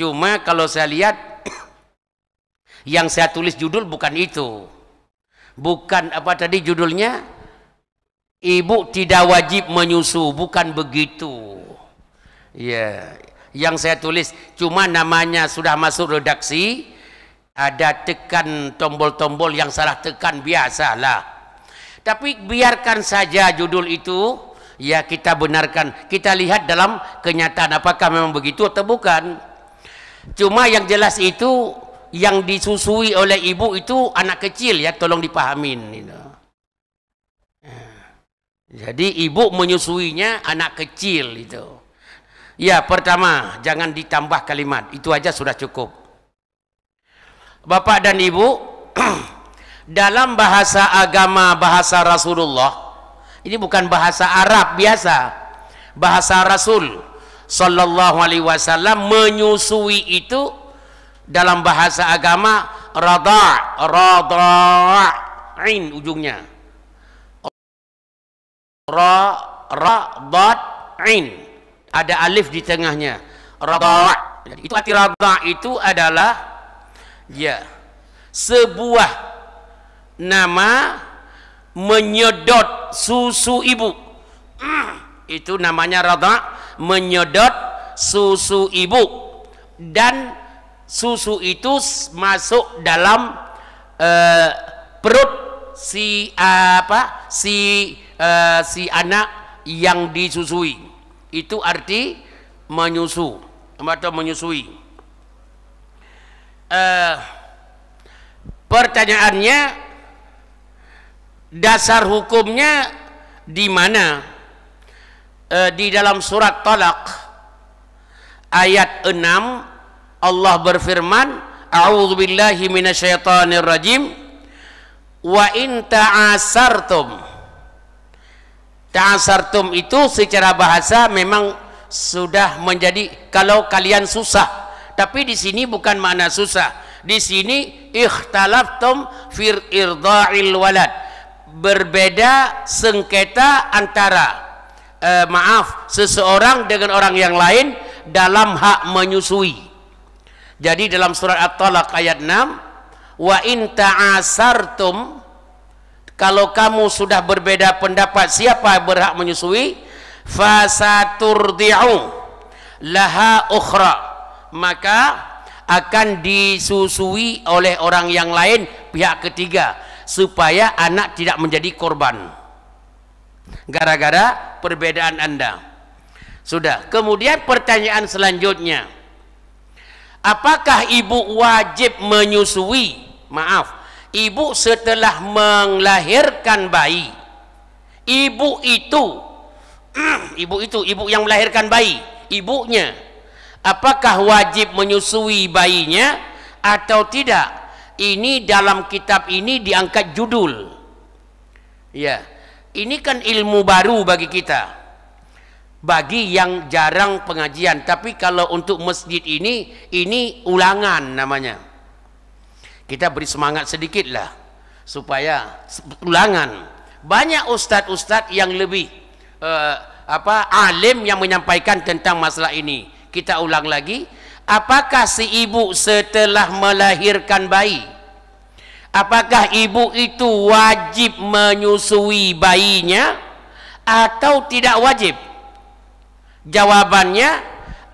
Cuma kalau saya lihat yang saya tulis judul bukan itu. Bukan apa tadi judulnya? Ibu tidak wajib menyusu, bukan begitu. Ya, yeah. yang saya tulis cuma namanya sudah masuk redaksi, ada tekan tombol-tombol yang salah tekan biasalah. Tapi biarkan saja judul itu ya kita benarkan, kita lihat dalam kenyataan apakah memang begitu atau bukan. Cuma yang jelas itu yang disusui oleh ibu itu anak kecil ya, tolong dipahamin. Gitu. Jadi ibu menyusuinya anak kecil itu. Ya pertama jangan ditambah kalimat itu aja sudah cukup. Bapak dan ibu dalam bahasa agama bahasa Rasulullah ini bukan bahasa Arab biasa bahasa Rasul sallallahu alaihi wasallam menyusui itu dalam bahasa agama rada radain ujungnya ra radain ada alif di tengahnya rada jadi itu arti rada itu adalah ya sebuah nama menyedot susu ibu itu namanya rada menyedot susu ibu dan susu itu masuk dalam uh, perut si eh, apa si uh, si anak yang disusui itu arti menyusu atau menyusui uh, pertanyaannya dasar hukumnya di mana eh, di dalam surat Talak ayat 6 Allah berfirman A'udzubillahi rajim wa in ta'asartum ta'asartum itu secara bahasa memang sudah menjadi kalau kalian susah tapi di sini bukan makna susah di sini ikhtalaftum fir irda'il walad berbeda sengketa antara eh, maaf seseorang dengan orang yang lain dalam hak menyusui jadi dalam surat at-talaq ayat 6 wa in ta'asartum kalau kamu sudah berbeda pendapat siapa berhak menyusui fasaturdi'u laha ukhra maka akan disusui oleh orang yang lain pihak ketiga supaya anak tidak menjadi korban gara-gara perbedaan Anda. Sudah. Kemudian pertanyaan selanjutnya. Apakah ibu wajib menyusui? Maaf. Ibu setelah melahirkan bayi. Ibu itu ibu itu ibu yang melahirkan bayi, ibunya. Apakah wajib menyusui bayinya atau tidak? Ini dalam kitab ini diangkat judul. Ya. Ini kan ilmu baru bagi kita. Bagi yang jarang pengajian, tapi kalau untuk masjid ini, ini ulangan namanya. Kita beri semangat sedikitlah supaya ulangan. Banyak ustadz-ustadz yang lebih uh, apa alim yang menyampaikan tentang masalah ini. Kita ulang lagi, apakah si ibu setelah melahirkan bayi Apakah ibu itu wajib menyusui bayinya atau tidak wajib? Jawabannya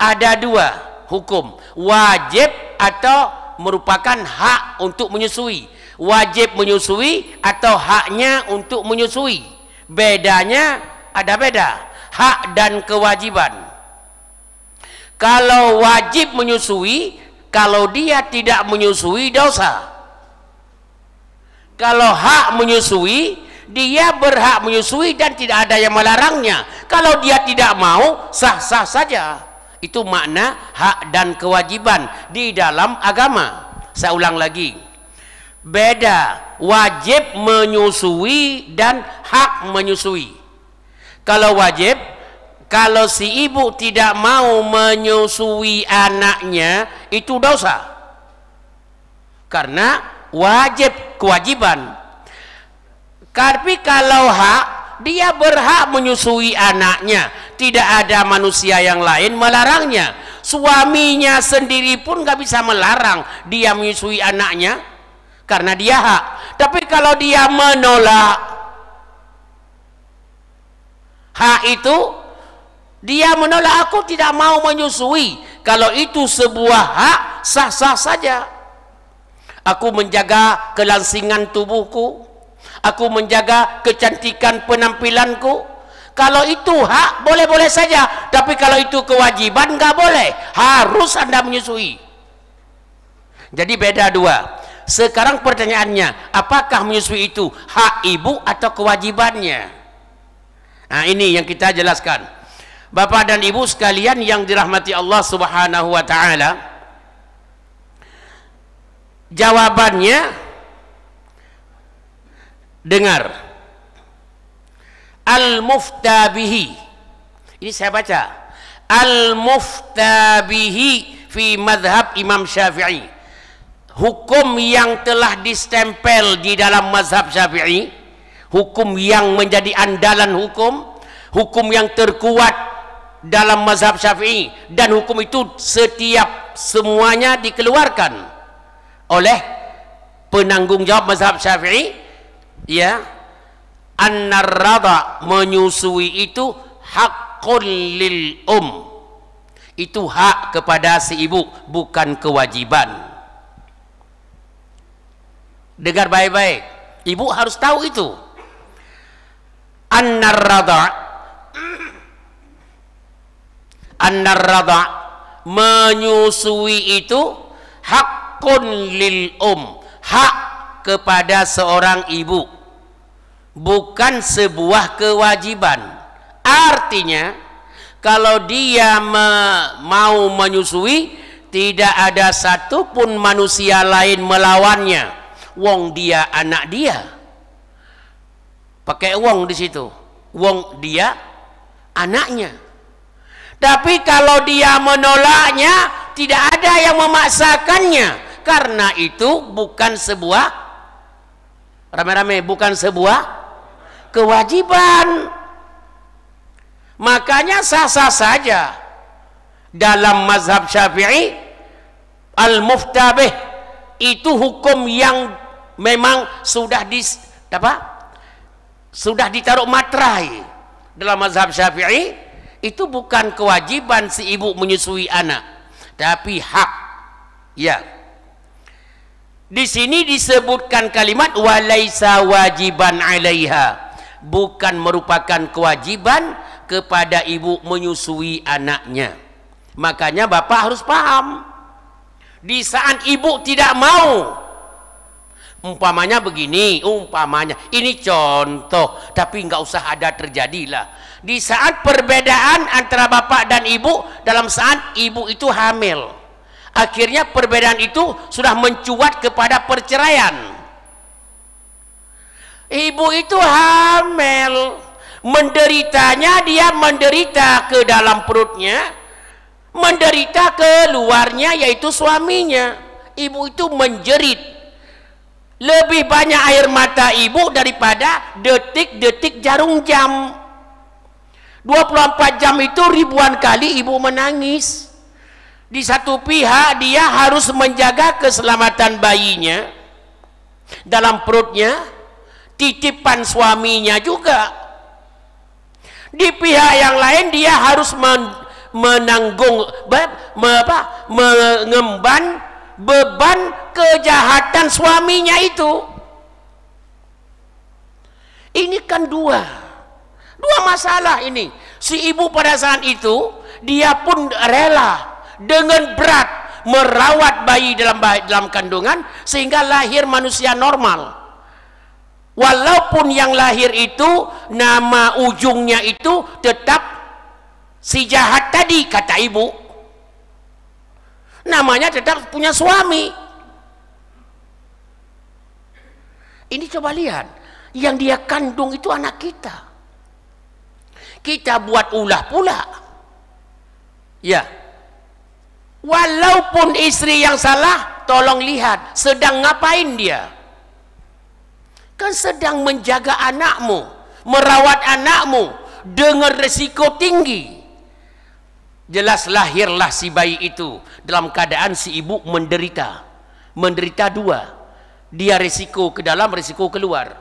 ada dua hukum, wajib atau merupakan hak untuk menyusui. Wajib menyusui atau haknya untuk menyusui. Bedanya ada beda, hak dan kewajiban. Kalau wajib menyusui, kalau dia tidak menyusui dosa kalau hak menyusui dia berhak menyusui dan tidak ada yang melarangnya kalau dia tidak mau sah-sah saja itu makna hak dan kewajiban di dalam agama saya ulang lagi beda wajib menyusui dan hak menyusui kalau wajib kalau si ibu tidak mau menyusui anaknya itu dosa karena wajib kewajiban tapi kalau hak dia berhak menyusui anaknya tidak ada manusia yang lain melarangnya suaminya sendiri pun gak bisa melarang dia menyusui anaknya karena dia hak tapi kalau dia menolak hak itu dia menolak aku tidak mau menyusui kalau itu sebuah hak sah-sah saja Aku menjaga kelangsingan tubuhku. Aku menjaga kecantikan penampilanku. Kalau itu hak, boleh-boleh saja. Tapi kalau itu kewajiban, enggak boleh. Harus anda menyusui. Jadi beda dua. Sekarang pertanyaannya, apakah menyusui itu hak ibu atau kewajibannya? Nah ini yang kita jelaskan. Bapak dan ibu sekalian yang dirahmati Allah subhanahu wa ta'ala. Bapak dan ibu sekalian jawabannya dengar al muftabihi ini saya baca al muftabihi fi madhab imam syafi'i hukum yang telah distempel di dalam mazhab syafi'i hukum yang menjadi andalan hukum hukum yang terkuat dalam mazhab syafi'i dan hukum itu setiap semuanya dikeluarkan oleh penanggungjawab mazhab Syafi'i ya an-narada menyusui itu haqqul lil um itu hak kepada si ibu bukan kewajiban dengar baik-baik ibu harus tahu itu an-narada an-narada menyusui itu hak hakun lil um hak kepada seorang ibu bukan sebuah kewajiban artinya kalau dia me mau menyusui tidak ada satupun manusia lain melawannya wong dia anak dia pakai wong di situ wong dia anaknya tapi kalau dia menolaknya tidak ada yang memaksakannya karena itu bukan sebuah rame-rame bukan sebuah kewajiban makanya sah-sah saja dalam mazhab syafi'i al-muftabih itu hukum yang memang sudah di apa sudah ditaruh matrai dalam mazhab syafi'i itu bukan kewajiban si ibu menyusui anak tapi hak ya di sini disebutkan kalimat walaisa wajiban 'alaiha. Bukan merupakan kewajiban kepada ibu menyusui anaknya. Makanya bapak harus paham. Di saat ibu tidak mau umpamanya begini, umpamanya ini contoh, tapi nggak usah ada terjadilah. Di saat perbedaan antara bapak dan ibu dalam saat ibu itu hamil akhirnya perbedaan itu sudah mencuat kepada perceraian ibu itu hamil menderitanya dia menderita ke dalam perutnya menderita ke luarnya yaitu suaminya ibu itu menjerit lebih banyak air mata ibu daripada detik-detik jarum jam 24 jam itu ribuan kali ibu menangis di satu pihak dia harus menjaga keselamatan bayinya dalam perutnya titipan suaminya juga di pihak yang lain dia harus men menanggung apa, mengemban beban kejahatan suaminya itu ini kan dua dua masalah ini si ibu pada saat itu dia pun rela dengan berat merawat bayi dalam dalam kandungan sehingga lahir manusia normal. Walaupun yang lahir itu nama ujungnya itu tetap si jahat tadi kata ibu. Namanya tetap punya suami. Ini coba lihat, yang dia kandung itu anak kita. Kita buat ulah pula. Ya. walaupun istri yang salah tolong lihat sedang ngapain dia kan sedang menjaga anakmu merawat anakmu dengan resiko tinggi jelas lahirlah si bayi itu dalam keadaan si ibu menderita menderita dua dia resiko ke dalam resiko keluar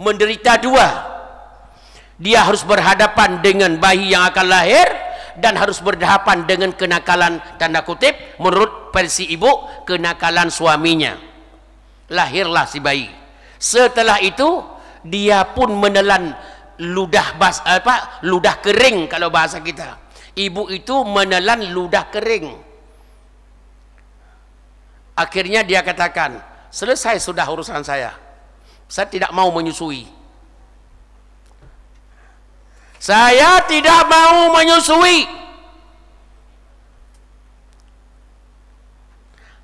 menderita dua dia harus berhadapan dengan bayi yang akan lahir dan harus berhadapan dengan kenakalan tanda kutip menurut versi ibu kenakalan suaminya lahirlah si bayi setelah itu dia pun menelan ludah bas apa ludah kering kalau bahasa kita ibu itu menelan ludah kering akhirnya dia katakan selesai sudah urusan saya saya tidak mau menyusui saya tidak mau menyusui.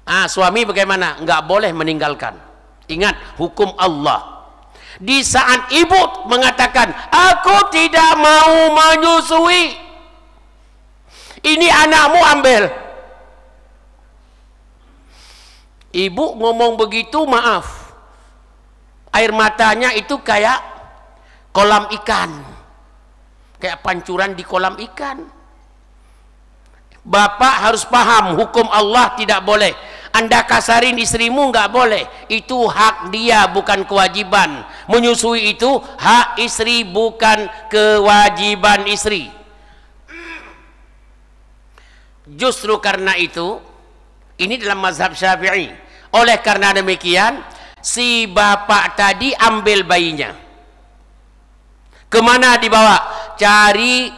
Ah, suami bagaimana? Enggak boleh meninggalkan. Ingat hukum Allah. Di saat ibu mengatakan, "Aku tidak mau menyusui." Ini anakmu ambil. Ibu ngomong begitu, maaf. Air matanya itu kayak kolam ikan kayak pancuran di kolam ikan bapak harus paham hukum Allah tidak boleh anda kasarin istrimu nggak boleh itu hak dia bukan kewajiban menyusui itu hak istri bukan kewajiban istri justru karena itu ini dalam mazhab syafi'i oleh karena demikian si bapak tadi ambil bayinya kemana dibawa cari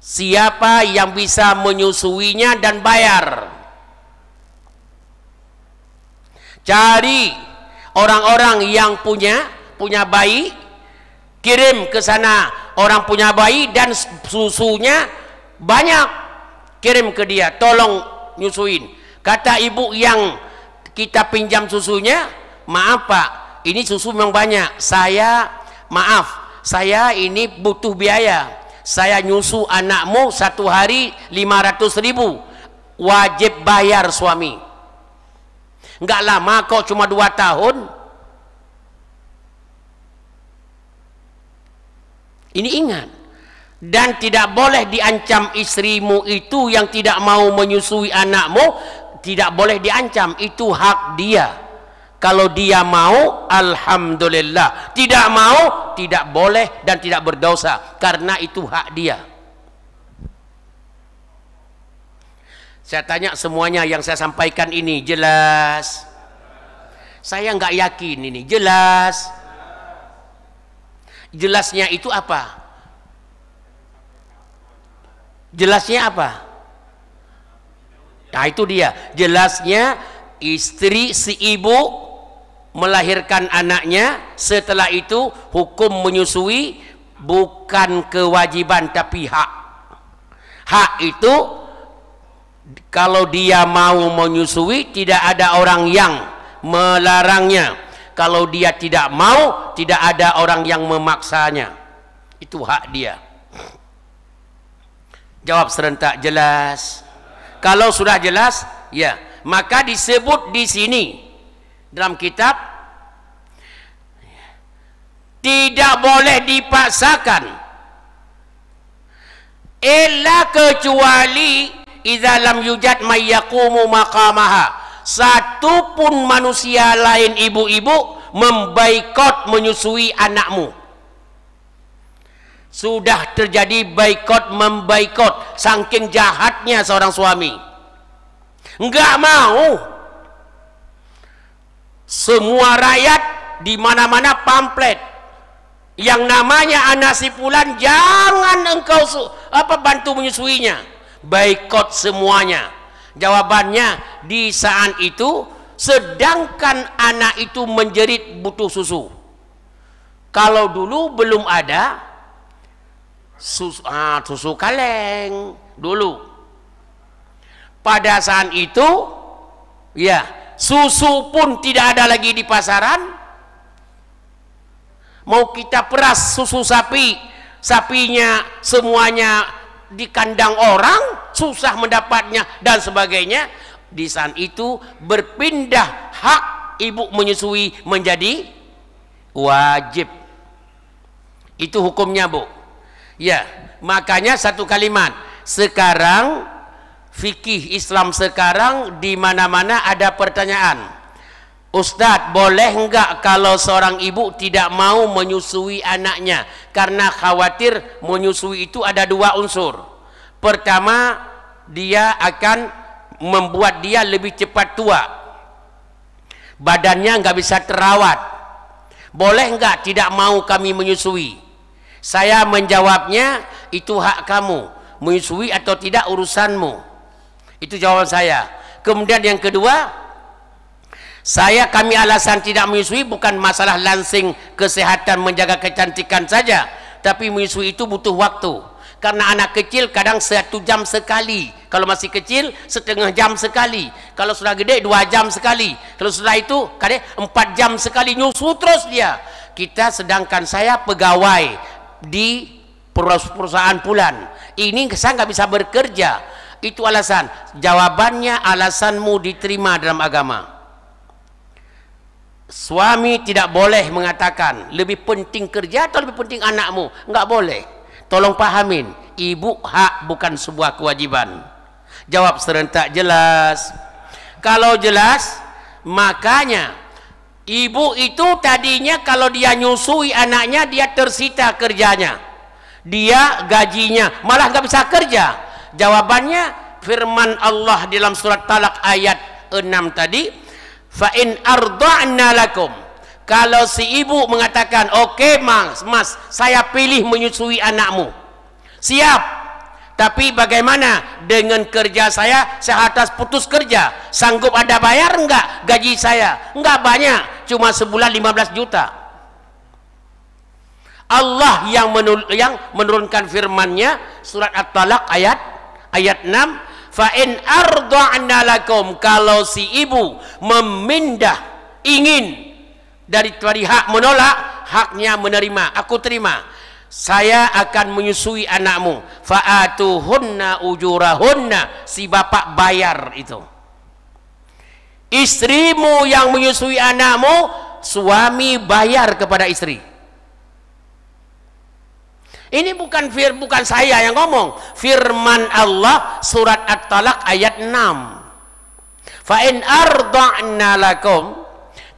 siapa yang bisa menyusuinya dan bayar cari orang-orang yang punya punya bayi kirim ke sana orang punya bayi dan susunya banyak kirim ke dia tolong nyusuin kata ibu yang kita pinjam susunya maaf pak ini susu memang banyak saya maaf saya ini butuh biaya saya nyusu anakmu satu hari 500 ribu wajib bayar suami nggak lama kok cuma dua tahun ini ingat dan tidak boleh diancam istrimu itu yang tidak mau menyusui anakmu tidak boleh diancam itu hak dia kalau dia mau, alhamdulillah. Tidak mau, tidak boleh dan tidak berdosa karena itu hak dia. Saya tanya semuanya yang saya sampaikan ini jelas. Saya nggak yakin ini jelas. Jelasnya itu apa? Jelasnya apa? Nah itu dia. Jelasnya istri si ibu melahirkan anaknya setelah itu hukum menyusui bukan kewajiban tapi hak hak itu kalau dia mau menyusui tidak ada orang yang melarangnya kalau dia tidak mau tidak ada orang yang memaksanya itu hak dia jawab serentak jelas kalau sudah jelas ya maka disebut di sini dalam kitab tidak boleh dipaksakan illa kecuali idza lam yujad mayyaqumu maqamaha satu pun manusia lain ibu-ibu membaikot menyusui anakmu sudah terjadi baikot membaikot saking jahatnya seorang suami enggak mau semua rakyat di mana-mana pamflet yang namanya Anasi Pulan jangan engkau su apa bantu menyusuinya baikot semuanya jawabannya di saat itu sedangkan anak itu menjerit butuh susu kalau dulu belum ada susu, ah, susu kaleng dulu pada saat itu ya susu pun tidak ada lagi di pasaran mau kita peras susu sapi sapinya semuanya di kandang orang susah mendapatnya dan sebagainya di saat itu berpindah hak ibu menyusui menjadi wajib itu hukumnya bu ya makanya satu kalimat sekarang fikih Islam sekarang di mana-mana ada pertanyaan. Ustadz, boleh enggak kalau seorang ibu tidak mau menyusui anaknya karena khawatir menyusui itu ada dua unsur. Pertama, dia akan membuat dia lebih cepat tua. Badannya enggak bisa terawat. Boleh enggak tidak mau kami menyusui? Saya menjawabnya itu hak kamu. Menyusui atau tidak urusanmu. Itu jawaban saya. Kemudian yang kedua, saya kami alasan tidak menyusui bukan masalah lansing kesehatan menjaga kecantikan saja, tapi menyusui itu butuh waktu. Karena anak kecil kadang satu jam sekali. Kalau masih kecil setengah jam sekali. Kalau sudah gede dua jam sekali. Kalau sudah itu kadang empat jam sekali nyusu terus dia. Kita sedangkan saya pegawai di perusahaan bulan, Ini saya nggak bisa bekerja itu alasan. Jawabannya alasanmu diterima dalam agama. Suami tidak boleh mengatakan lebih penting kerja atau lebih penting anakmu. Enggak boleh. Tolong pahamin, ibu hak bukan sebuah kewajiban. Jawab serentak jelas. Kalau jelas, makanya ibu itu tadinya kalau dia nyusui anaknya dia tersita kerjanya. Dia gajinya malah nggak bisa kerja Jawabannya firman Allah dalam surat Talak ayat 6 tadi, "Fa in arda'na lakum." Kalau si ibu mengatakan, "Oke, okay, Mas, Mas, saya pilih menyusui anakmu." Siap. Tapi bagaimana dengan kerja saya? Saya atas putus kerja. Sanggup ada bayar enggak gaji saya? Enggak banyak, cuma sebulan 15 juta. Allah yang menul yang menurunkan firman-Nya surat At-Talaq ayat ayat 6 fa'in arda'na lakum kalau si ibu memindah ingin dari dari hak menolak haknya menerima aku terima saya akan menyusui anakmu atuhunna ujurahunna si bapak bayar itu istrimu yang menyusui anakmu suami bayar kepada istri ini bukan fir bukan saya yang ngomong. Firman Allah surat At-Talaq ayat 6. Fa in arda'na lakum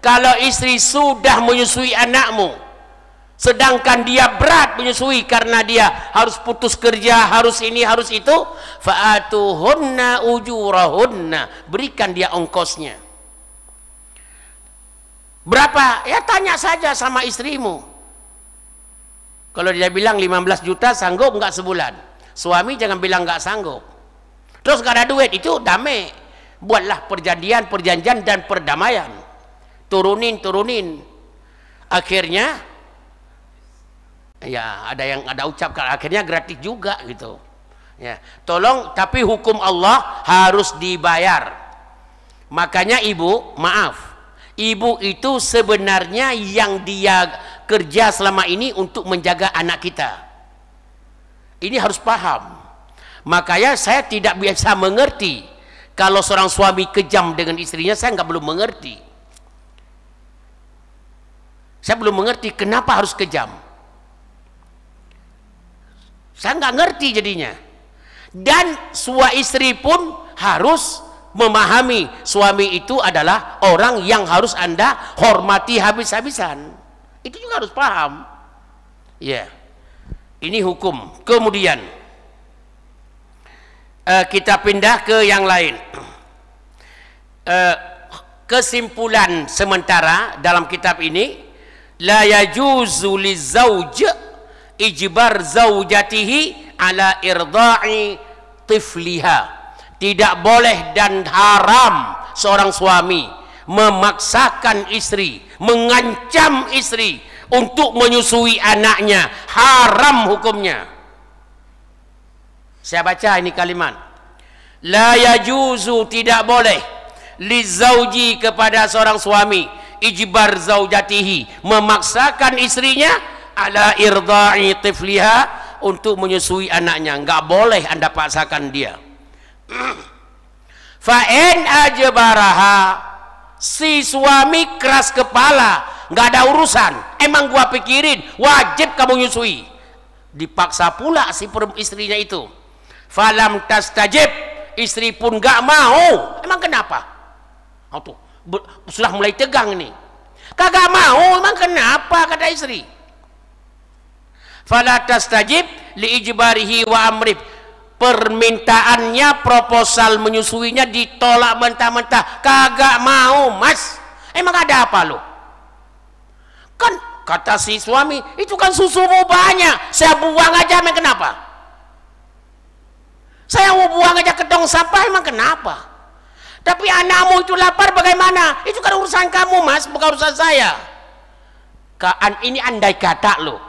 kalau istri sudah menyusui anakmu sedangkan dia berat menyusui karena dia harus putus kerja, harus ini, harus itu, Fa atuhunna ujurahunna. Berikan dia ongkosnya. Berapa? Ya tanya saja sama istrimu. Kalau dia bilang 15 juta sanggup enggak sebulan. Suami jangan bilang enggak sanggup. Terus enggak ada duit itu damai. Buatlah perjanjian, perjanjian dan perdamaian. Turunin, turunin. Akhirnya ya ada yang ada ucapkan akhirnya gratis juga gitu. Ya, tolong tapi hukum Allah harus dibayar. Makanya ibu, maaf. Ibu itu sebenarnya yang dia kerja selama ini untuk menjaga anak kita ini harus paham makanya saya tidak biasa mengerti kalau seorang suami kejam dengan istrinya saya nggak belum mengerti saya belum mengerti kenapa harus kejam saya nggak ngerti jadinya dan suami istri pun harus memahami suami itu adalah orang yang harus anda hormati habis-habisan itu juga harus paham. Ya. Ini hukum. Kemudian uh, kita pindah ke yang lain. Uh, kesimpulan sementara dalam kitab ini la yajuzu lizauj ijbar zaujatihi ala irda'i tifliha. Tidak boleh dan haram seorang suami memaksakan istri mengancam istri untuk menyusui anaknya haram hukumnya saya baca ini kalimat la yajuzu tidak boleh li zauji kepada seorang suami ijbar zaujatihi memaksakan istrinya ala irda'i tifliha untuk menyusui anaknya enggak boleh anda paksakan dia fa in ajbaraha si suami keras kepala nggak ada urusan emang gua pikirin wajib kamu nyusui dipaksa pula si istrinya itu falam tas tajib istri pun nggak mau emang kenapa oh, tuh sudah mulai tegang nih kagak mau emang kenapa kata istri tas tajib, li ijbarihi wa amrib permintaannya proposal menyusuinya ditolak mentah-mentah kagak mau mas emang ada apa lo kan kata si suami itu kan susumu banyak saya buang aja emang kenapa saya mau buang aja ke tong sampah emang kenapa tapi anakmu itu lapar bagaimana itu kan urusan kamu mas bukan urusan saya Kaan ini andai kata loh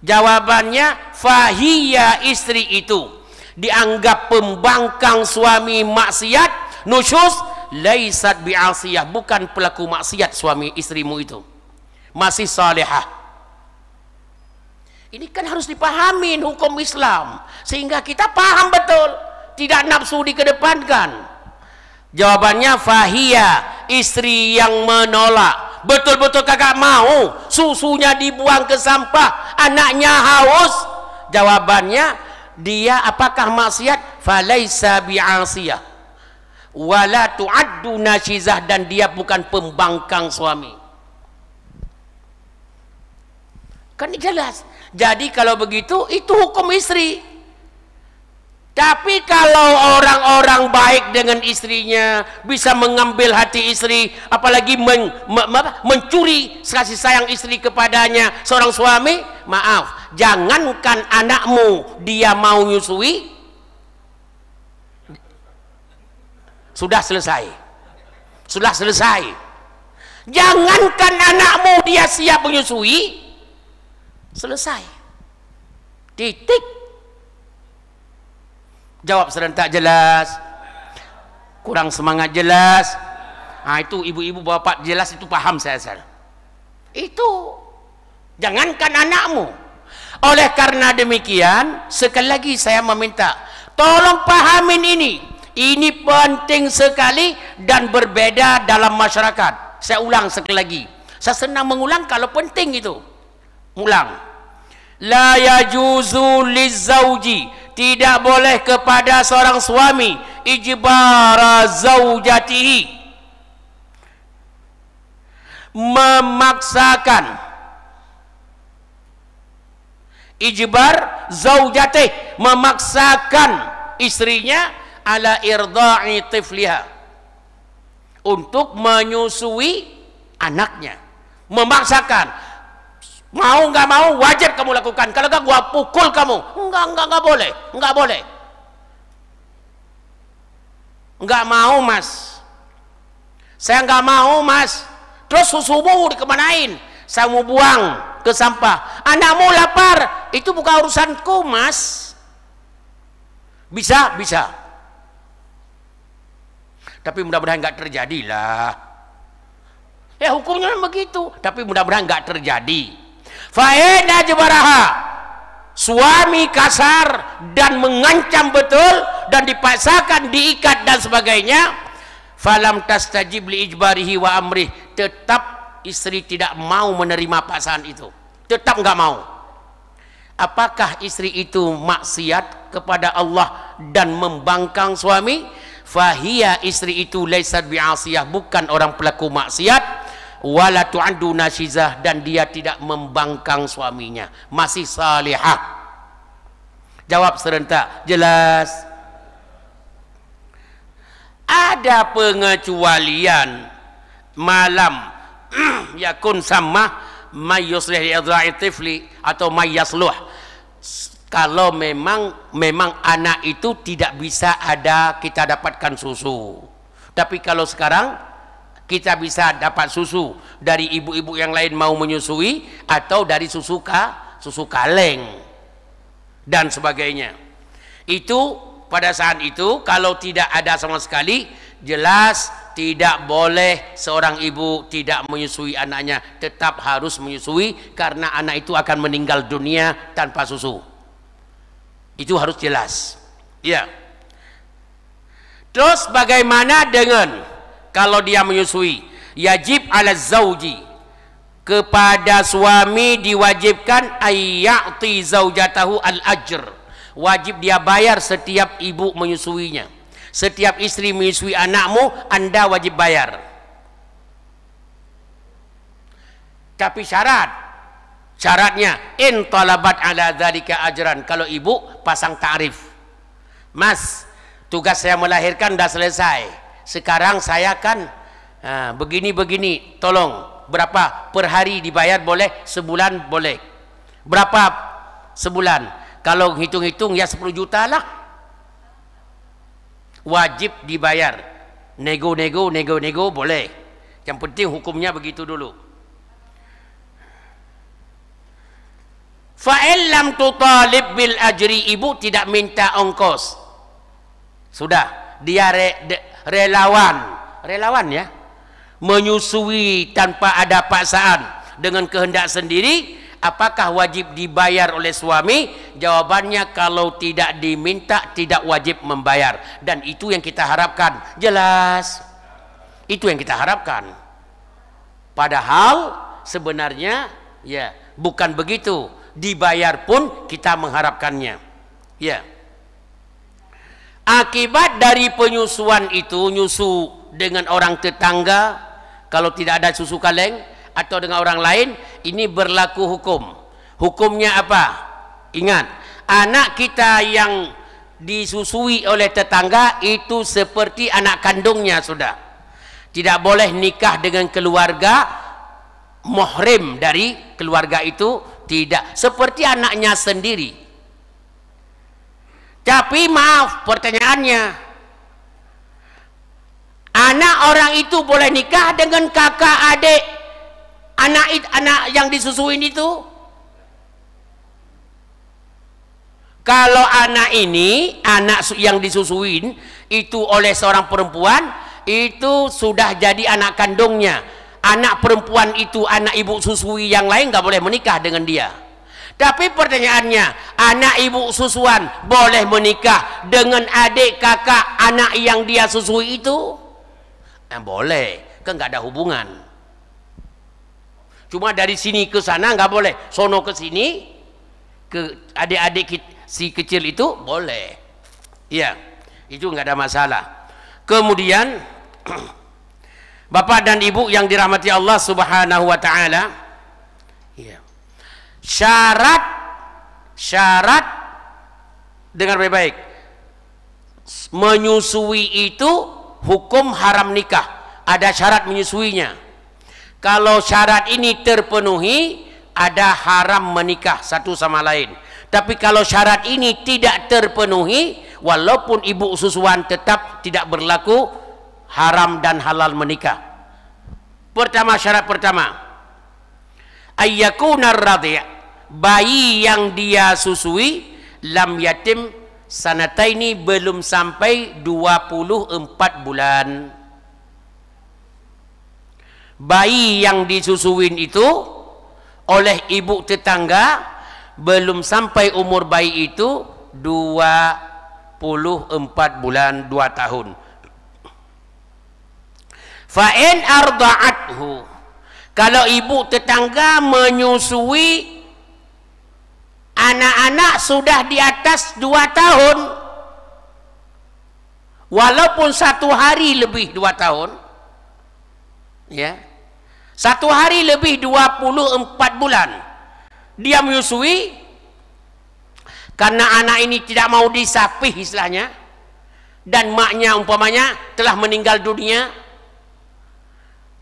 Jawabannya fahiya istri itu dianggap pembangkang suami maksiat nusyus laisat bi'asiyah bukan pelaku maksiat suami istrimu itu masih salihah ini kan harus dipahamin hukum Islam sehingga kita paham betul tidak nafsu dikedepankan jawabannya fahiya istri yang menolak betul-betul kakak mau susunya dibuang ke sampah anaknya haus jawabannya dia apakah maksiat falaisa bi'asiyah wala tu'addu nasizah dan dia bukan pembangkang suami kan jelas jadi kalau begitu itu hukum istri tapi kalau orang-orang baik dengan istrinya bisa mengambil hati istri, apalagi men, me, me, mencuri kasih sayang istri kepadanya, seorang suami, maaf, jangankan anakmu dia mau nyusui, sudah selesai, sudah selesai. Jangankan anakmu dia siap menyusui, selesai. Titik Jawab serentak jelas. Kurang semangat jelas. Nah, itu ibu-ibu bapak jelas itu paham saya sel Itu jangankan anakmu. Oleh karena demikian, sekali lagi saya meminta, tolong pahamin ini. Ini penting sekali dan berbeda dalam masyarakat. Saya ulang sekali lagi. Saya senang mengulang kalau penting itu. Ulang. La yajuzu lizauji tidak boleh kepada seorang suami ijbara zaujatihi memaksakan ijbar zaujati memaksakan istrinya ala irda'i tifliha untuk menyusui anaknya memaksakan mau nggak mau wajib kamu lakukan kalau nggak gua pukul kamu nggak nggak nggak boleh nggak boleh nggak mau mas saya nggak mau mas terus susumu dikemanain saya mau buang ke sampah anakmu lapar itu bukan urusanku mas bisa bisa tapi mudah-mudahan nggak terjadilah ya hukumnya begitu tapi mudah-mudahan nggak terjadi faedah jebaraha suami kasar dan mengancam betul dan dipaksakan diikat dan sebagainya falam tastajib li ijbarihi wa amrih tetap istri tidak mau menerima paksaan itu tetap nggak mau apakah istri itu maksiat kepada Allah dan membangkang suami fahia istri itu laisat bi'asiyah bukan orang pelaku maksiat wala tu'addu nasizah dan dia tidak membangkang suaminya masih salihah jawab serentak jelas ada pengecualian malam yakun sama mayuslih li'adra'i tifli atau mayasluh kalau memang memang anak itu tidak bisa ada kita dapatkan susu tapi kalau sekarang kita bisa dapat susu dari ibu-ibu yang lain mau menyusui atau dari susu ka, susu kaleng dan sebagainya. Itu pada saat itu kalau tidak ada sama sekali jelas tidak boleh seorang ibu tidak menyusui anaknya tetap harus menyusui karena anak itu akan meninggal dunia tanpa susu itu harus jelas ya terus bagaimana dengan kalau dia menyusui yajib ala zauji kepada suami diwajibkan ayyati zaujatahu al ajr wajib dia bayar setiap ibu menyusuinya setiap istri menyusui anakmu anda wajib bayar tapi syarat syaratnya in talabat ala dzalika ajran kalau ibu pasang tarif mas tugas saya melahirkan dah selesai sekarang saya kan begini-begini tolong berapa per hari dibayar boleh sebulan boleh berapa sebulan kalau hitung-hitung ya 10 juta lah wajib dibayar nego-nego nego-nego boleh yang penting hukumnya begitu dulu fa'illam tutalib bil ajri ibu tidak minta ongkos sudah dia re, de, relawan relawan ya menyusui tanpa ada paksaan dengan kehendak sendiri apakah wajib dibayar oleh suami jawabannya kalau tidak diminta tidak wajib membayar dan itu yang kita harapkan jelas itu yang kita harapkan padahal sebenarnya ya bukan begitu dibayar pun kita mengharapkannya ya yeah. Akibat dari penyusuan itu nyusu dengan orang tetangga kalau tidak ada susu kaleng atau dengan orang lain ini berlaku hukum. Hukumnya apa? Ingat, anak kita yang disusui oleh tetangga itu seperti anak kandungnya sudah. Tidak boleh nikah dengan keluarga muhrim dari keluarga itu tidak seperti anaknya sendiri. Tapi maaf pertanyaannya. Anak orang itu boleh nikah dengan kakak adik anak anak yang disusuin itu? Kalau anak ini, anak yang disusuin itu oleh seorang perempuan, itu sudah jadi anak kandungnya. Anak perempuan itu anak ibu susui yang lain nggak boleh menikah dengan dia. Tapi pertanyaannya, anak ibu susuan boleh menikah dengan adik kakak anak yang dia susui itu? Eh, boleh, kan nggak ada hubungan. Cuma dari sini ke sana nggak boleh, sono ke sini ke adik-adik si kecil itu boleh. Iya, itu nggak ada masalah. Kemudian Bapak dan Ibu yang dirahmati Allah Subhanahu wa taala, syarat syarat dengan baik-baik menyusui itu hukum haram nikah ada syarat menyusuinya kalau syarat ini terpenuhi ada haram menikah satu sama lain tapi kalau syarat ini tidak terpenuhi walaupun ibu susuan tetap tidak berlaku haram dan halal menikah pertama syarat pertama ayyakunar radhi' bayi yang dia susui lam yatim sanataini belum sampai 24 bulan bayi yang disusuin itu oleh ibu tetangga belum sampai umur bayi itu 24 bulan 2 tahun fa'in arda'athu Kalau ibu tetangga menyusui anak-anak sudah di atas dua tahun, walaupun satu hari lebih dua tahun, ya, satu hari lebih 24 bulan dia menyusui karena anak ini tidak mau disapih istilahnya dan maknya umpamanya telah meninggal dunia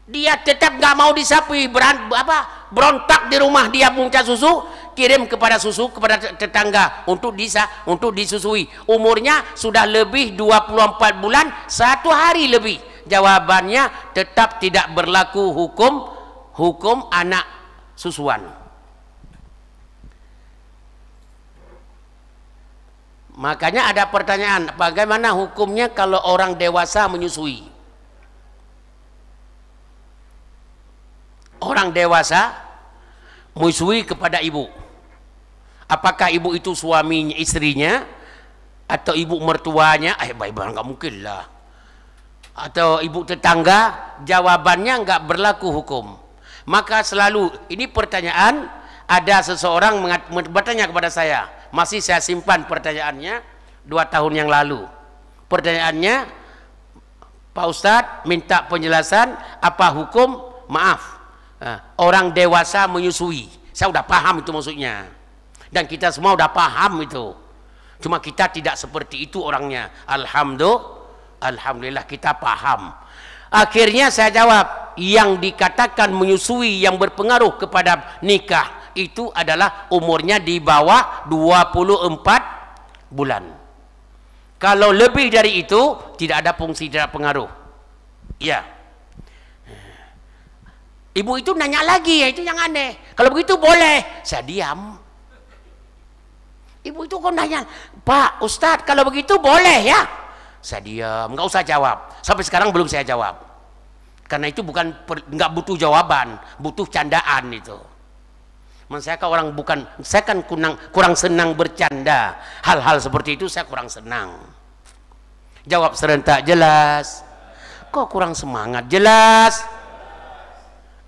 dia tetap nggak mau disapui beran, apa berontak di rumah dia bungca susu kirim kepada susu kepada tetangga untuk bisa untuk disusui umurnya sudah lebih 24 bulan satu hari lebih jawabannya tetap tidak berlaku hukum hukum anak susuan makanya ada pertanyaan bagaimana hukumnya kalau orang dewasa menyusui orang dewasa musuhi kepada ibu apakah ibu itu suaminya istrinya atau ibu mertuanya eh baik baik nggak mungkin lah atau ibu tetangga jawabannya nggak berlaku hukum maka selalu ini pertanyaan ada seseorang bertanya kepada saya masih saya simpan pertanyaannya dua tahun yang lalu pertanyaannya Pak Ustadz minta penjelasan apa hukum maaf Ah, orang dewasa menyusui. Saya udah paham itu maksudnya. Dan kita semua udah paham itu. Cuma kita tidak seperti itu orangnya. Alhamdulillah, alhamdulillah kita paham. Akhirnya saya jawab, yang dikatakan menyusui yang berpengaruh kepada nikah itu adalah umurnya di bawah 24 bulan. Kalau lebih dari itu tidak ada fungsi tidak pengaruh. Ya. Ibu itu nanya lagi, ya itu yang aneh. Kalau begitu boleh. Saya diam. Ibu itu kok nanya, Pak, Ustadz, kalau begitu boleh ya? Saya diam, nggak usah jawab. Sampai sekarang belum saya jawab. Karena itu bukan nggak butuh jawaban, butuh candaan itu. Men saya kan orang bukan, saya kan kurang, kurang senang bercanda. Hal-hal seperti itu saya kurang senang. Jawab serentak jelas. Kok kurang semangat jelas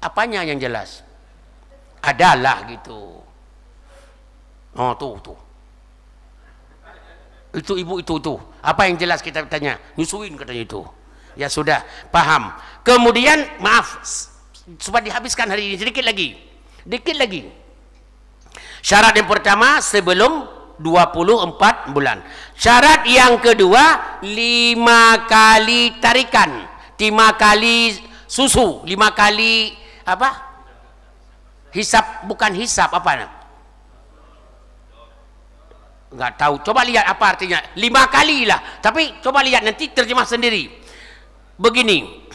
apanya yang jelas adalah gitu oh tuh tuh itu ibu itu tuh. apa yang jelas kita tanya nyusuin katanya itu ya sudah paham kemudian maaf supaya dihabiskan hari ini sedikit lagi sedikit lagi syarat yang pertama sebelum 24 bulan syarat yang kedua lima kali tarikan lima kali susu lima kali apa hisap bukan hisap apa nak? nggak tahu coba lihat apa artinya lima kali lah tapi coba lihat nanti terjemah sendiri begini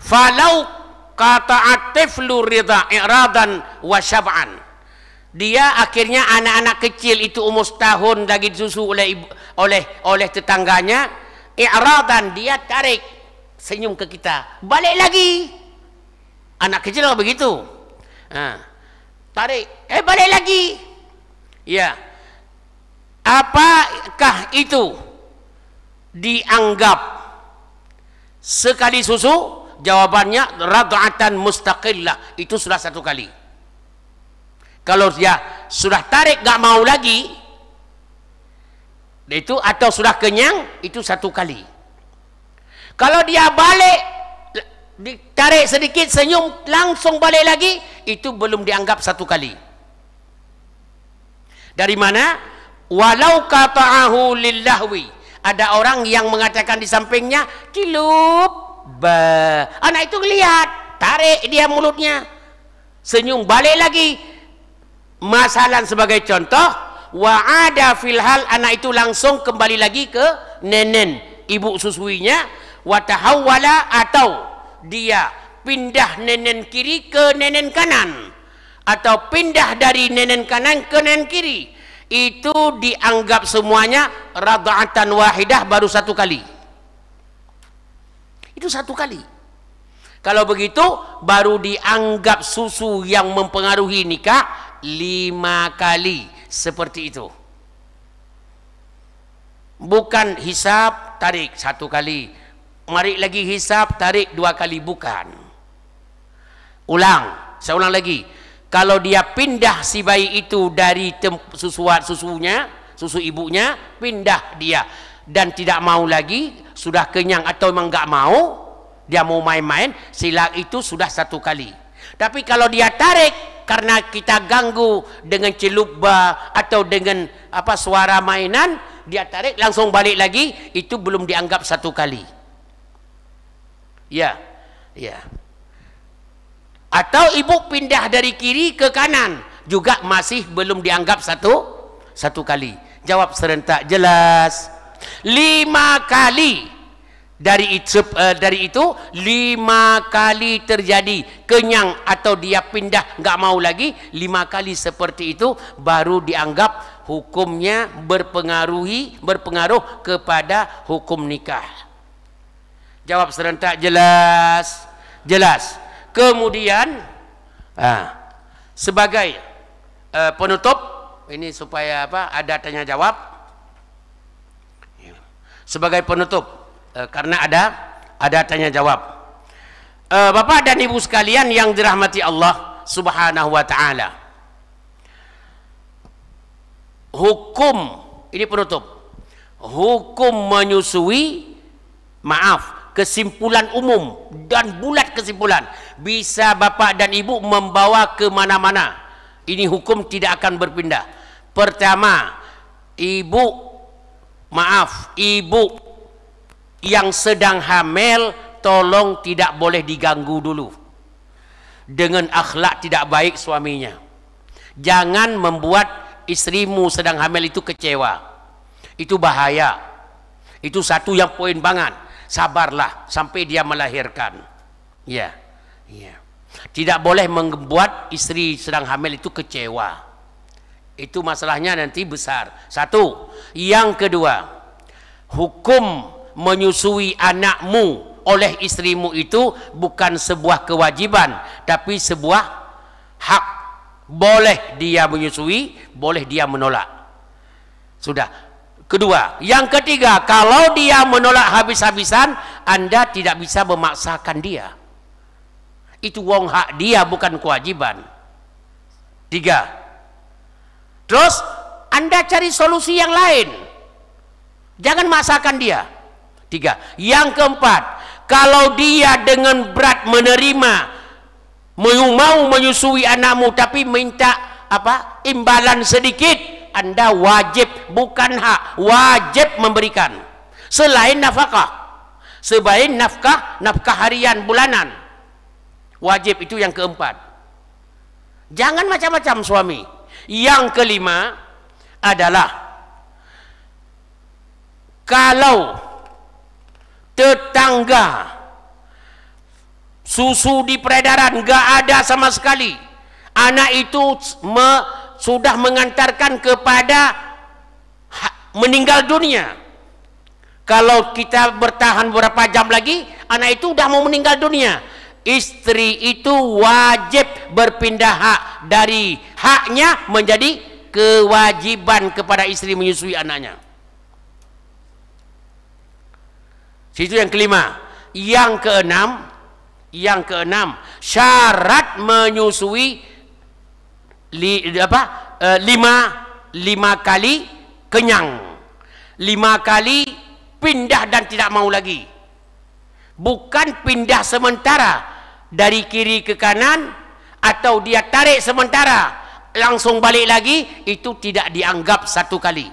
falau kata atiflu lurida iradan wa dia akhirnya anak-anak kecil itu umur setahun lagi susu oleh ibu, oleh oleh tetangganya iradan dia tarik senyum ke kita balik lagi Anak kecil kalau begitu. Nah, tarik, eh balik lagi. Ya. Apakah itu dianggap sekali susu? Jawabannya rad'atan mustaqillah. Itu sudah satu kali. Kalau dia sudah tarik gak mau lagi, itu atau sudah kenyang, itu satu kali. Kalau dia balik ditarik sedikit senyum langsung balik lagi itu belum dianggap satu kali dari mana walau kata'ahu lillahwi ada orang yang mengatakan di sampingnya cilup ba anak itu lihat tarik dia mulutnya senyum balik lagi masalah sebagai contoh wah ada filhal anak itu langsung kembali lagi ke nenen ibu susuinya watahawala atau dia pindah nenen kiri ke nenen kanan atau pindah dari nenen kanan ke nenen kiri itu dianggap semuanya rada'atan wahidah baru satu kali itu satu kali kalau begitu baru dianggap susu yang mempengaruhi nikah lima kali seperti itu bukan hisap tarik satu kali Mari lagi hisap, tarik dua kali bukan. Ulang, saya ulang lagi. Kalau dia pindah si bayi itu dari susuat susunya, susu ibunya, pindah dia dan tidak mau lagi, sudah kenyang atau memang enggak mau, dia mau main-main, sila itu sudah satu kali. Tapi kalau dia tarik karena kita ganggu dengan celupba atau dengan apa suara mainan, dia tarik langsung balik lagi, itu belum dianggap satu kali. Ya, ya. Atau ibu pindah dari kiri ke kanan juga masih belum dianggap satu satu kali. Jawab serentak jelas. Lima kali dari itu, uh, dari itu lima kali terjadi kenyang atau dia pindah nggak mau lagi lima kali seperti itu baru dianggap hukumnya berpengaruhi berpengaruh kepada hukum nikah Jawab serentak jelas. Jelas. Kemudian ah, sebagai e, penutup ini supaya apa? Ada tanya jawab. Ya. Sebagai penutup e, karena ada ada tanya jawab. E, Bapak dan Ibu sekalian yang dirahmati Allah Subhanahu wa taala. Hukum ini penutup. Hukum menyusui maaf kesimpulan umum dan bulat kesimpulan bisa bapak dan ibu membawa ke mana-mana ini hukum tidak akan berpindah pertama ibu maaf ibu yang sedang hamil tolong tidak boleh diganggu dulu dengan akhlak tidak baik suaminya jangan membuat istrimu sedang hamil itu kecewa itu bahaya itu satu yang poin banget sabarlah sampai dia melahirkan. Ya. Ya. Tidak boleh membuat istri sedang hamil itu kecewa. Itu masalahnya nanti besar. Satu, yang kedua, hukum menyusui anakmu oleh istrimu itu bukan sebuah kewajiban, tapi sebuah hak. Boleh dia menyusui, boleh dia menolak. Sudah, Kedua, yang ketiga, kalau dia menolak habis-habisan, Anda tidak bisa memaksakan dia. Itu wong hak dia bukan kewajiban. Tiga. Terus Anda cari solusi yang lain. Jangan masakan dia. Tiga. Yang keempat, kalau dia dengan berat menerima mau menyusui anakmu tapi minta apa? imbalan sedikit anda wajib bukan hak wajib memberikan selain nafkah sebaik nafkah nafkah harian bulanan wajib itu yang keempat jangan macam-macam suami yang kelima adalah kalau tetangga susu di peredaran enggak ada sama sekali anak itu me sudah mengantarkan kepada meninggal dunia kalau kita bertahan beberapa jam lagi anak itu sudah mau meninggal dunia istri itu wajib berpindah hak dari haknya menjadi kewajiban kepada istri menyusui anaknya situ yang kelima yang keenam yang keenam syarat menyusui li, apa uh, lima lima kali kenyang lima kali pindah dan tidak mau lagi bukan pindah sementara dari kiri ke kanan atau dia tarik sementara langsung balik lagi itu tidak dianggap satu kali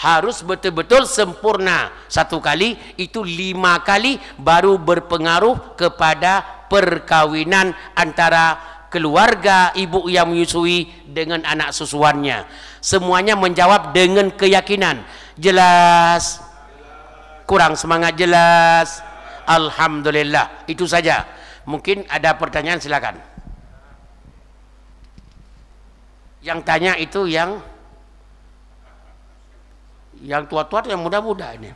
harus betul-betul sempurna satu kali itu lima kali baru berpengaruh kepada perkawinan antara keluarga ibu yang menyusui dengan anak susuannya semuanya menjawab dengan keyakinan jelas kurang semangat jelas Alhamdulillah itu saja mungkin ada pertanyaan silakan yang tanya itu yang yang tua-tua yang muda-muda ini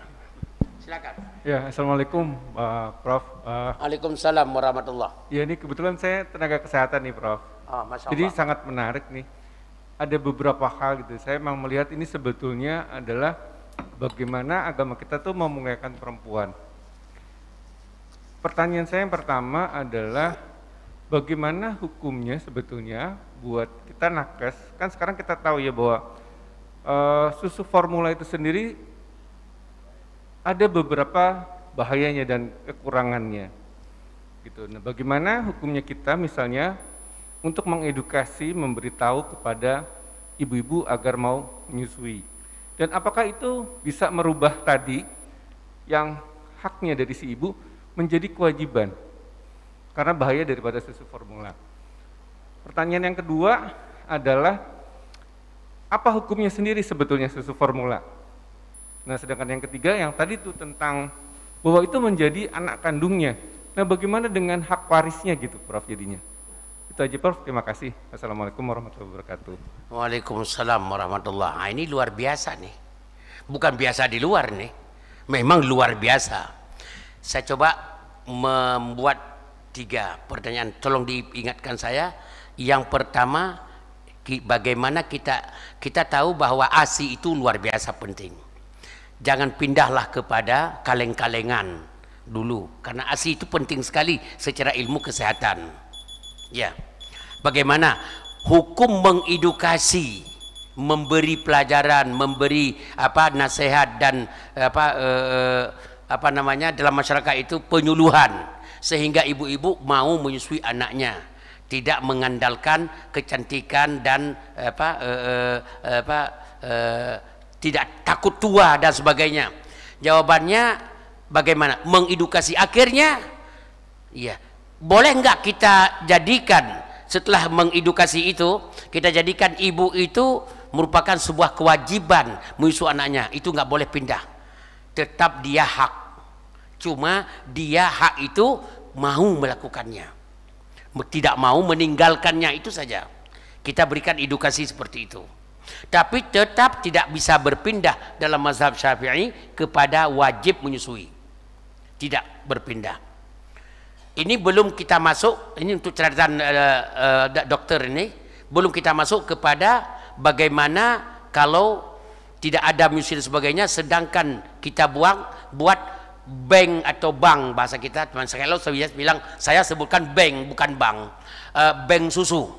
silakan Ya, Assalamualaikum uh, Prof. Uh, Waalaikumsalam warahmatullah. Ya ini kebetulan saya tenaga kesehatan nih Prof. Ah, Masya Jadi sangat menarik nih. Ada beberapa hal gitu. Saya memang melihat ini sebetulnya adalah bagaimana agama kita tuh memuliakan perempuan. Pertanyaan saya yang pertama adalah bagaimana hukumnya sebetulnya buat kita nakes? Kan sekarang kita tahu ya bahwa uh, susu formula itu sendiri ada beberapa bahayanya dan kekurangannya. Gitu. Nah, bagaimana hukumnya kita misalnya untuk mengedukasi, memberitahu kepada ibu-ibu agar mau menyusui. Dan apakah itu bisa merubah tadi yang haknya dari si ibu menjadi kewajiban? Karena bahaya daripada susu formula. Pertanyaan yang kedua adalah apa hukumnya sendiri sebetulnya susu formula? Nah, sedangkan yang ketiga yang tadi itu tentang bahwa itu menjadi anak kandungnya. Nah, bagaimana dengan hak warisnya gitu, Prof jadinya? Itu aja Prof, terima kasih. Assalamualaikum warahmatullahi wabarakatuh. Waalaikumsalam warahmatullahi nah, Ini luar biasa nih. Bukan biasa di luar nih. Memang luar biasa. Saya coba membuat tiga pertanyaan. Tolong diingatkan saya. Yang pertama, bagaimana kita kita tahu bahwa ASI itu luar biasa penting jangan pindahlah kepada kaleng-kalengan dulu karena ASI itu penting sekali secara ilmu kesehatan ya bagaimana hukum mengedukasi memberi pelajaran memberi apa nasihat dan apa eh, apa namanya dalam masyarakat itu penyuluhan sehingga ibu-ibu mau menyusui anaknya tidak mengandalkan kecantikan dan apa eh, eh apa eh, tidak takut tua dan sebagainya jawabannya bagaimana mengedukasi akhirnya iya boleh nggak kita jadikan setelah mengedukasi itu kita jadikan ibu itu merupakan sebuah kewajiban menyusui anaknya itu nggak boleh pindah tetap dia hak cuma dia hak itu mau melakukannya tidak mau meninggalkannya itu saja kita berikan edukasi seperti itu tapi tetap tidak bisa berpindah dalam mazhab Syafi'i kepada wajib menyusui. Tidak berpindah. Ini belum kita masuk, ini untuk catatan uh, eh, uh, eh, dokter ini, belum kita masuk kepada bagaimana kalau tidak ada dan sebagainya sedangkan kita buang buat bank atau bank bahasa kita teman saya kalau saya bilang saya sebutkan bank bukan bank uh, bank susu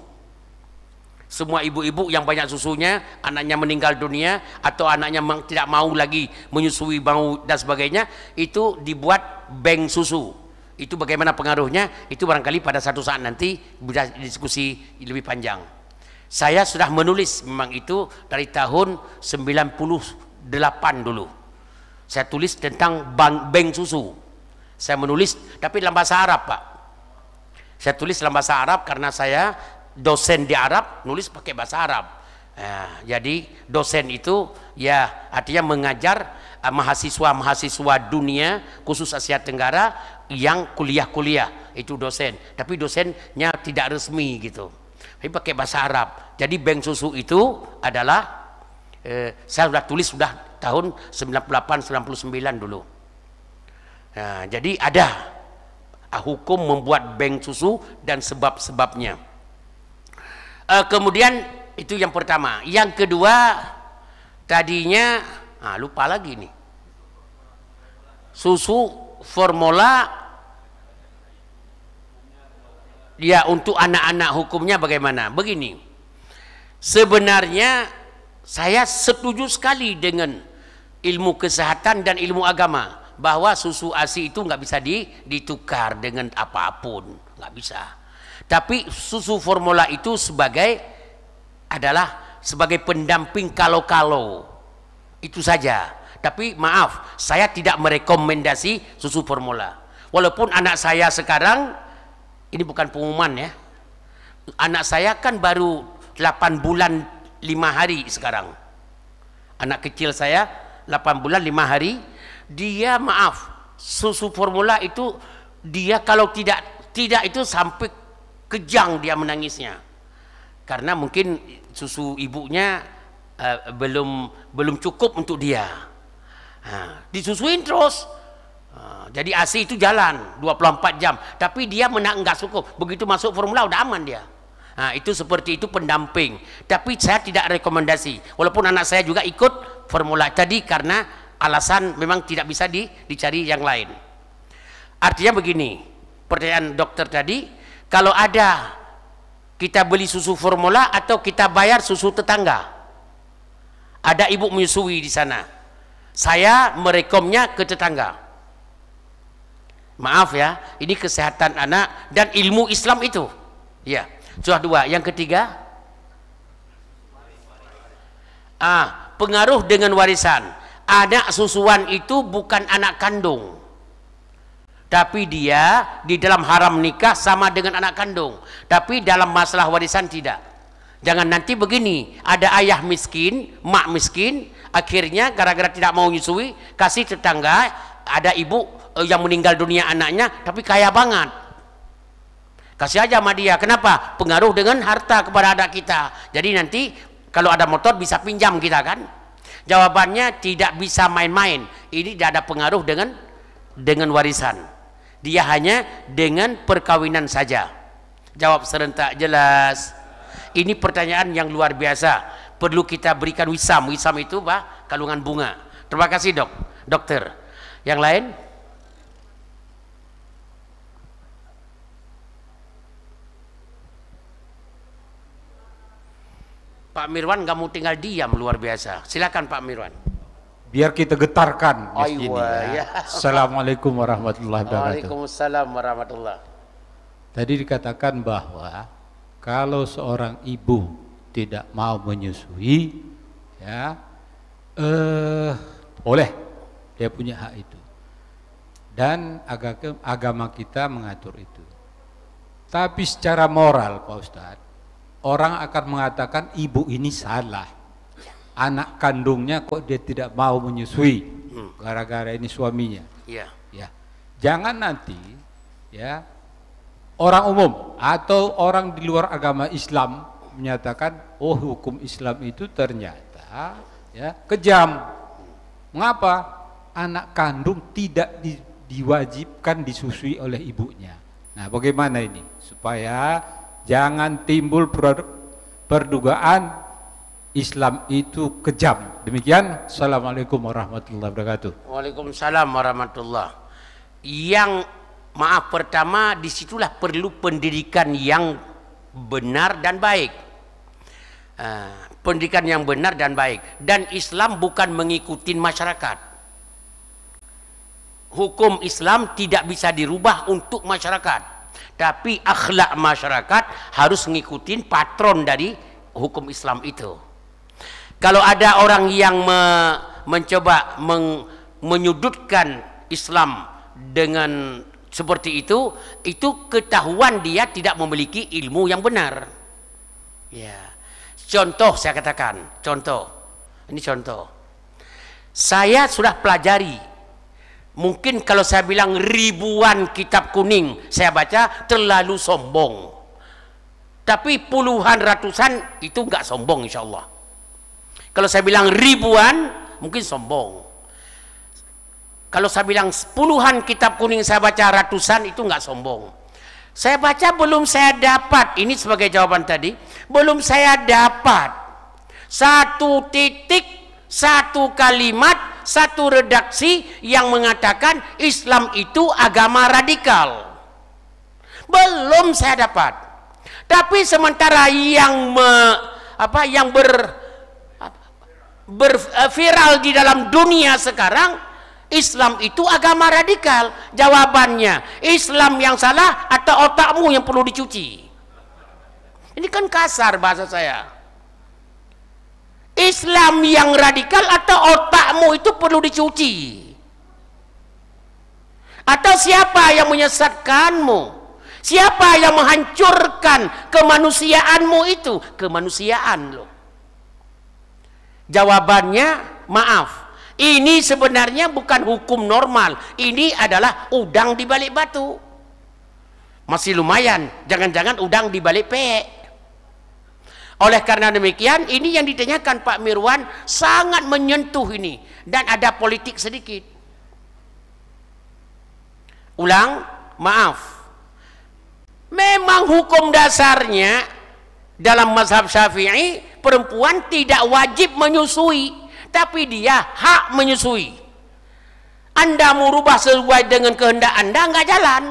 semua ibu-ibu yang banyak susunya anaknya meninggal dunia atau anaknya tidak mau lagi menyusui bau dan sebagainya itu dibuat bank susu itu bagaimana pengaruhnya itu barangkali pada satu saat nanti bisa diskusi lebih panjang saya sudah menulis memang itu dari tahun 98 dulu saya tulis tentang bank, bank susu saya menulis tapi dalam bahasa Arab Pak saya tulis dalam bahasa Arab karena saya dosen di Arab nulis pakai bahasa Arab. Nah, jadi dosen itu ya artinya mengajar mahasiswa-mahasiswa eh, dunia khusus Asia Tenggara yang kuliah-kuliah itu dosen. Tapi dosennya tidak resmi gitu. Tapi pakai bahasa Arab. Jadi bank susu itu adalah eh, saya sudah tulis sudah tahun 98 99 dulu. Nah, jadi ada eh, hukum membuat bank susu dan sebab-sebabnya uh, kemudian itu yang pertama yang kedua tadinya ah lupa lagi nih susu formula ya untuk anak-anak hukumnya bagaimana begini sebenarnya saya setuju sekali dengan ilmu kesehatan dan ilmu agama bahwa susu ASI itu nggak bisa ditukar dengan apapun nggak bisa tapi susu formula itu sebagai adalah sebagai pendamping kalau-kalau. Itu saja. Tapi maaf, saya tidak merekomendasi susu formula. Walaupun anak saya sekarang ini bukan pengumuman ya. Anak saya kan baru 8 bulan 5 hari sekarang. Anak kecil saya 8 bulan 5 hari, dia maaf, susu formula itu dia kalau tidak tidak itu sampai kejang dia menangisnya karena mungkin susu ibunya uh, belum belum cukup untuk dia ha, disusuin terus ha, jadi ASI itu jalan 24 jam tapi dia menang nggak cukup begitu masuk formula udah aman dia nah, itu seperti itu pendamping tapi saya tidak rekomendasi walaupun anak saya juga ikut formula tadi karena alasan memang tidak bisa di, dicari yang lain artinya begini pertanyaan dokter tadi kalau ada kita beli susu formula atau kita bayar susu tetangga. Ada ibu menyusui di sana. Saya merekomnya ke tetangga. Maaf ya, ini kesehatan anak dan ilmu Islam itu. Ya, sudah dua. Yang ketiga, ah pengaruh dengan warisan. Anak susuan itu bukan anak kandung tapi dia di dalam haram nikah sama dengan anak kandung tapi dalam masalah warisan tidak jangan nanti begini ada ayah miskin mak miskin akhirnya gara-gara tidak mau nyusui kasih tetangga ada ibu eh, yang meninggal dunia anaknya tapi kaya banget kasih aja sama dia kenapa pengaruh dengan harta kepada anak kita jadi nanti kalau ada motor bisa pinjam kita kan jawabannya tidak bisa main-main ini tidak ada pengaruh dengan dengan warisan dia hanya dengan perkawinan saja. Jawab serentak jelas. Ini pertanyaan yang luar biasa. Perlu kita berikan wisam. Wisam itu bah kalungan bunga. Terima kasih dok, dokter. Yang lain? Pak Mirwan nggak mau tinggal diam luar biasa. Silakan Pak Mirwan biar kita getarkan masjid ini. Ya. ya. Assalamualaikum warahmatullahi wabarakatuh. Waalaikumsalam warahmatullahi. Tadi dikatakan bahwa kalau seorang ibu tidak mau menyusui, ya, eh, boleh dia punya hak itu. Dan agama kita mengatur itu. Tapi secara moral, Pak Ustadz, orang akan mengatakan ibu ini salah anak kandungnya kok dia tidak mau menyusui hmm. gara-gara ini suaminya. Iya. Ya. Jangan nanti ya orang umum atau orang di luar agama Islam menyatakan oh hukum Islam itu ternyata ya kejam. Mengapa? Anak kandung tidak di, diwajibkan disusui oleh ibunya. Nah, bagaimana ini? Supaya jangan timbul perdugaan Islam itu kejam. Demikian, Assalamualaikum warahmatullahi wabarakatuh. Waalaikumsalam warahmatullahi Yang maaf pertama, disitulah perlu pendidikan yang benar dan baik. Uh, pendidikan yang benar dan baik. Dan Islam bukan mengikuti masyarakat. Hukum Islam tidak bisa dirubah untuk masyarakat. Tapi akhlak masyarakat harus mengikuti patron dari hukum Islam itu. Kalau ada orang yang me mencoba meng menyudutkan Islam dengan seperti itu, itu ketahuan dia tidak memiliki ilmu yang benar. Ya. Contoh saya katakan, contoh. Ini contoh. Saya sudah pelajari Mungkin kalau saya bilang ribuan kitab kuning saya baca terlalu sombong. Tapi puluhan ratusan itu enggak sombong insya Allah. Kalau saya bilang ribuan, mungkin sombong. Kalau saya bilang puluhan kitab kuning saya baca ratusan itu nggak sombong. Saya baca belum saya dapat. Ini sebagai jawaban tadi. Belum saya dapat. Satu titik, satu kalimat, satu redaksi yang mengatakan Islam itu agama radikal. Belum saya dapat. Tapi sementara yang me, apa yang ber berviral eh, di dalam dunia sekarang Islam itu agama radikal jawabannya Islam yang salah atau otakmu yang perlu dicuci ini kan kasar bahasa saya Islam yang radikal atau otakmu itu perlu dicuci atau siapa yang menyesatkanmu siapa yang menghancurkan kemanusiaanmu itu kemanusiaan loh Jawabannya, maaf. Ini sebenarnya bukan hukum normal. Ini adalah udang di balik batu. Masih lumayan. Jangan-jangan udang di balik pek. Oleh karena demikian, ini yang ditanyakan Pak Mirwan sangat menyentuh ini. Dan ada politik sedikit. Ulang, maaf. Memang hukum dasarnya dalam mazhab syafi'i perempuan tidak wajib menyusui tapi dia hak menyusui anda mau sesuai dengan kehendak anda nggak jalan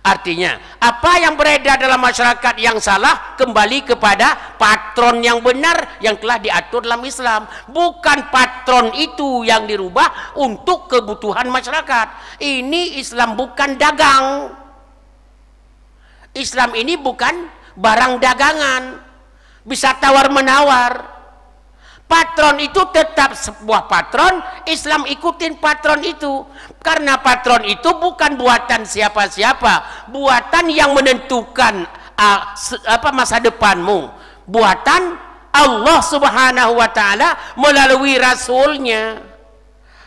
artinya apa yang beredar dalam masyarakat yang salah kembali kepada patron yang benar yang telah diatur dalam Islam bukan patron itu yang dirubah untuk kebutuhan masyarakat ini Islam bukan dagang Islam ini bukan barang dagangan bisa tawar-menawar patron itu tetap sebuah patron Islam ikutin patron itu karena patron itu bukan buatan siapa-siapa buatan yang menentukan uh, apa masa depanmu buatan Allah subhanahu wa ta'ala melalui rasulnya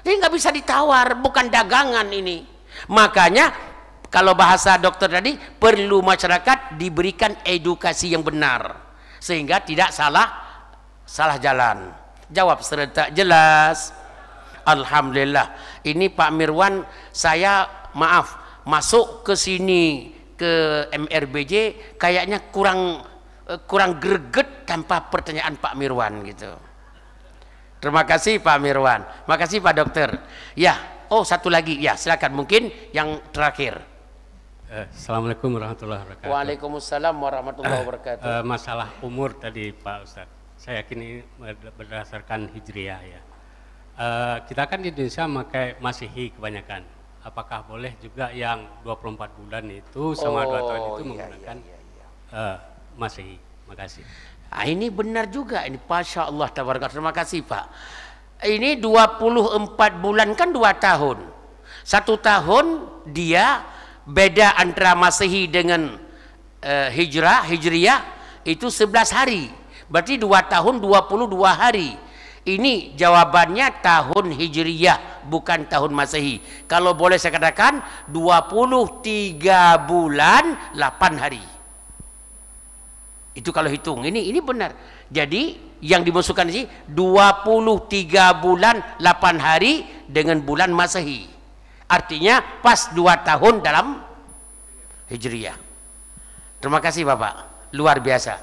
ini nggak bisa ditawar bukan dagangan ini makanya kalau bahasa dokter tadi perlu masyarakat diberikan edukasi yang benar sehingga tidak salah salah jalan. Jawab serentak jelas. Alhamdulillah. Ini Pak Mirwan saya maaf masuk ke sini ke MRBJ kayaknya kurang eh, kurang greget tanpa pertanyaan Pak Mirwan gitu. Terima kasih Pak Mirwan. terima kasih Pak Dokter. Ya, oh satu lagi. Ya, silakan mungkin yang terakhir. Eh, Assalamualaikum warahmatullahi wabarakatuh. Waalaikumsalam warahmatullahi eh, wabarakatuh. Uh, masalah umur tadi Pak Ustaz. saya yakin ini berdasarkan hijriah ya. Uh, kita kan di Indonesia memakai masehi kebanyakan. Apakah boleh juga yang 24 bulan itu sama oh, 2 tahun itu iya, iya, menggunakan iya, iya, iya. Uh, masehi? Makasih. Nah, ini benar juga ini, Masya Allah tabarakat. Terima kasih Pak. Ini 24 bulan kan 2 tahun. Satu tahun dia beda antara Masehi dengan uh, Hijrah, Hijriah itu 11 hari. Berarti 2 tahun 22 hari. Ini jawabannya tahun Hijriah bukan tahun Masehi. Kalau boleh saya katakan 23 bulan 8 hari. Itu kalau hitung. Ini ini benar. Jadi yang dimasukkan di sini 23 bulan 8 hari dengan bulan Masehi. Artinya pas dua tahun dalam Hijriah. Terima kasih Bapak, luar biasa.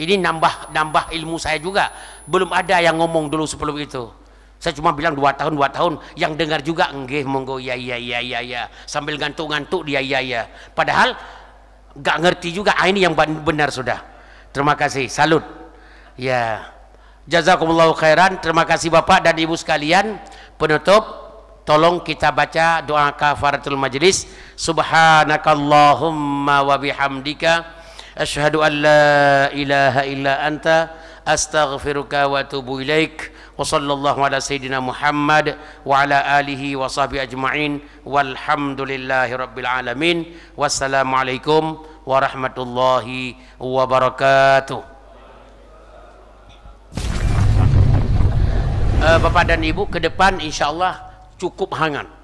Ini nambah nambah ilmu saya juga. Belum ada yang ngomong dulu sebelum itu. Saya cuma bilang dua tahun dua tahun yang dengar juga enggih monggo ya ya ya ya ya sambil gantung-gantung dia ya ya. Iya. Padahal nggak ngerti juga ah, ini yang benar sudah. Terima kasih, salut. Ya. jazakumullah khairan. Terima kasih Bapak dan Ibu sekalian. Penutup tolong kita baca doa kafaratul majlis subhanakallahumma wa bihamdika asyhadu an la ilaha illa anta astaghfiruka wa atubu ilaik wa sallallahu ala sayyidina muhammad wa ala alihi wa sahbihi ajma'in walhamdulillahi rabbil alamin wassalamualaikum warahmatullahi wabarakatuh eh, Bapak dan Ibu ke depan insyaAllah cukup hangat.